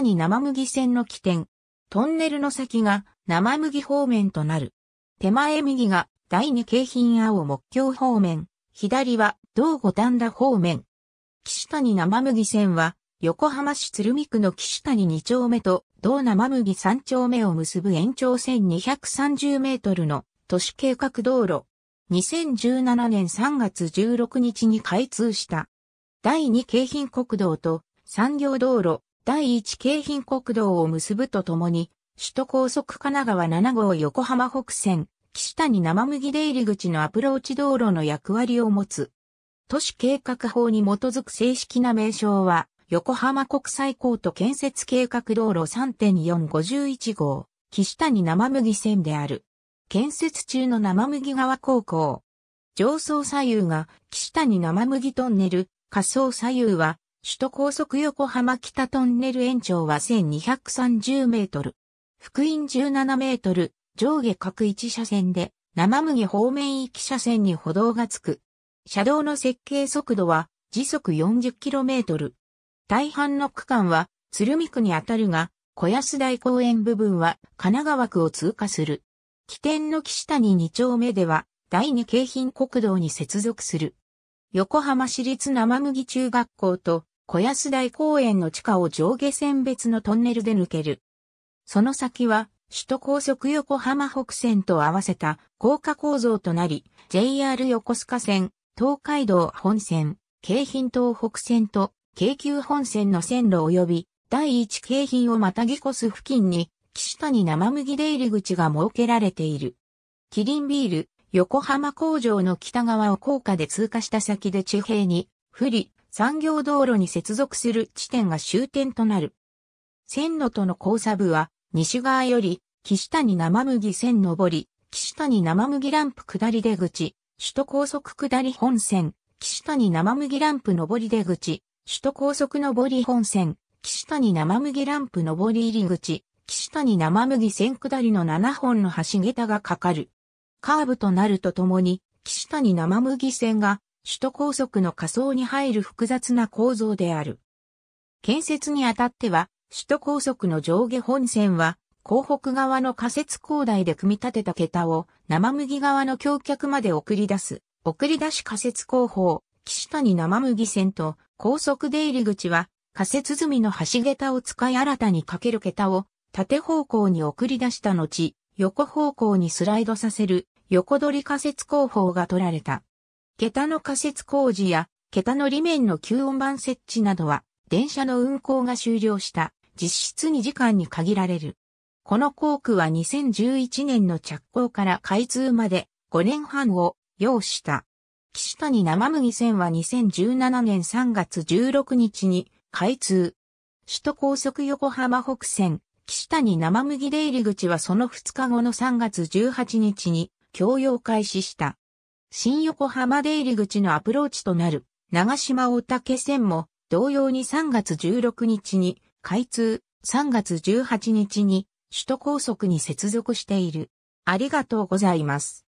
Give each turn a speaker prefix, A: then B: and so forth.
A: 谷生麦線の起点。トンネルの先が生麦方面となる。手前右が第二京浜青木橋方面。左は道五反田方面。岸谷生麦線は横浜市鶴見区の岸谷2丁目と道生麦3丁目を結ぶ延長線2 3 0メートルの都市計画道路。2017年3月16日に開通した。第二京浜国道と産業道路第一京浜国道を結ぶとともに、首都高速神奈川7号横浜北線、岸谷生麦出入り口のアプローチ道路の役割を持つ。都市計画法に基づく正式な名称は、横浜国際港と建設計画道路3.451号、岸谷生麦線である。建設中の生麦川高校。上層左右が岸谷生麦トンネル、下層左右は首都高速横浜北トンネル延長は1230メートル。福音17メートル、上下各1車線で、生麦方面行き車線に歩道がつく。車道の設計速度は時速 40km。大半の区間は鶴見区にあたるが、小安台公園部分は神奈川区を通過する。起点の岸谷2丁目では第二京浜国道に接続する。横浜市立生麦中学校と小安台公園の地下を上下線別のトンネルで抜ける。その先は、首都高速横浜北線と合わせた高架構造となり、JR 横須賀線、東海道本線、京浜東北線と京急本線の線路及び第一京浜をまたぎ越す付近に岸谷生麦出入り口が設けられている。キリンビール、横浜工場の北側を高架で通過した先で地平に、不利、産業道路に接続する地点が終点となる。線路との交差部は、西側より、岸谷生麦線上り、岸谷生麦ランプ下り出口、首都高速下り本線、岸谷生麦ランプ上り出口、首都高速上り本線、岸谷生麦ランプ上り入り口、岸谷生麦線下りの7本の橋桁がかかる。カーブとなるとともに、岸谷生麦線が首都高速の下層に入る複雑な構造である。建設にあたっては、首都高速の上下本線は、港北側の仮設高台で組み立てた桁を生麦側の橋脚まで送り出す、送り出し仮設工法、岸谷生麦線と高速出入り口は仮設済みの橋桁を使い新たにかける桁を縦方向に送り出した後、横方向にスライドさせる横取り仮設工法が取られた。桁の仮設工事や、桁の裏面の吸音板設置などは、電車の運行が終了した、実質2時間に限られる。この工区は2011年の着工から開通まで5年半を要した。岸谷生麦線は2017年3月16日に開通。首都高速横浜北線、岸谷生麦出入り口はその2日後の3月18日に供用開始した。新横浜出入り口のアプローチとなる長島大竹線も同様に3月16日に開通、3月18日に首都高速に接続している。ありがとうございます。